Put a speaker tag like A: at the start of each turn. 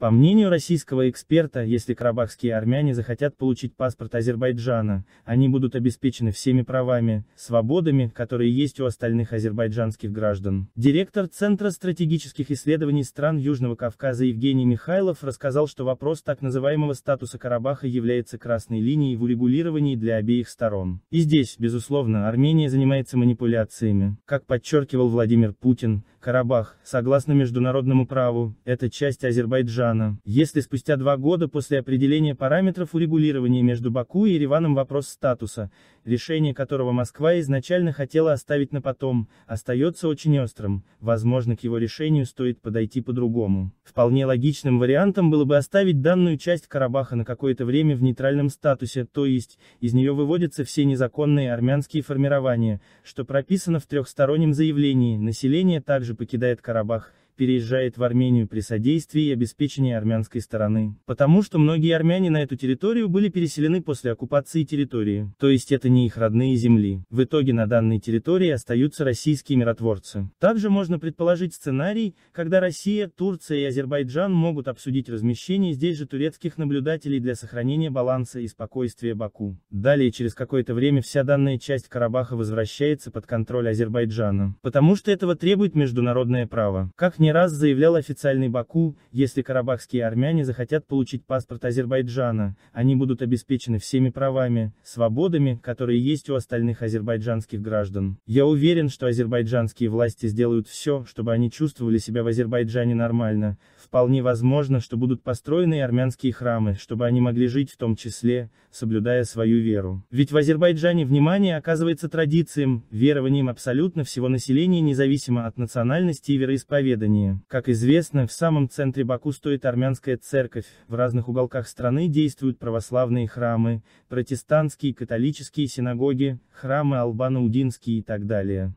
A: По мнению российского эксперта, если карабахские армяне захотят получить паспорт Азербайджана, они будут обеспечены всеми правами, свободами, которые есть у остальных азербайджанских граждан. Директор Центра стратегических исследований стран Южного Кавказа Евгений Михайлов рассказал, что вопрос так называемого статуса Карабаха является красной линией в урегулировании для обеих сторон. И здесь, безусловно, Армения занимается манипуляциями. Как подчеркивал Владимир Путин, Карабах, согласно международному праву, это часть Азербайджана. Если спустя два года после определения параметров урегулирования между Баку и Ереваном вопрос статуса, решение которого Москва изначально хотела оставить на потом, остается очень острым, возможно к его решению стоит подойти по-другому. Вполне логичным вариантом было бы оставить данную часть Карабаха на какое-то время в нейтральном статусе, то есть, из нее выводятся все незаконные армянские формирования, что прописано в трехстороннем заявлении, население также же покидает Карабах, переезжает в Армению при содействии и обеспечении армянской стороны, потому что многие армяне на эту территорию были переселены после оккупации территории, то есть это не их родные земли. В итоге на данной территории остаются российские миротворцы. Также можно предположить сценарий, когда Россия, Турция и Азербайджан могут обсудить размещение здесь же турецких наблюдателей для сохранения баланса и спокойствия Баку. Далее через какое-то время вся данная часть Карабаха возвращается под контроль Азербайджана, потому что этого требует международное право. Как не не раз заявлял официальный Баку, если карабахские армяне захотят получить паспорт Азербайджана, они будут обеспечены всеми правами, свободами, которые есть у остальных азербайджанских граждан. Я уверен, что азербайджанские власти сделают все, чтобы они чувствовали себя в Азербайджане нормально, вполне возможно, что будут построены армянские храмы, чтобы они могли жить в том числе, соблюдая свою веру. Ведь в Азербайджане внимание оказывается традициям, верованиям абсолютно всего населения независимо от национальности и вероисповедания Армении. Как известно, в самом центре Баку стоит армянская церковь, в разных уголках страны действуют православные храмы, протестантские и католические синагоги, храмы албано-удинские и так далее.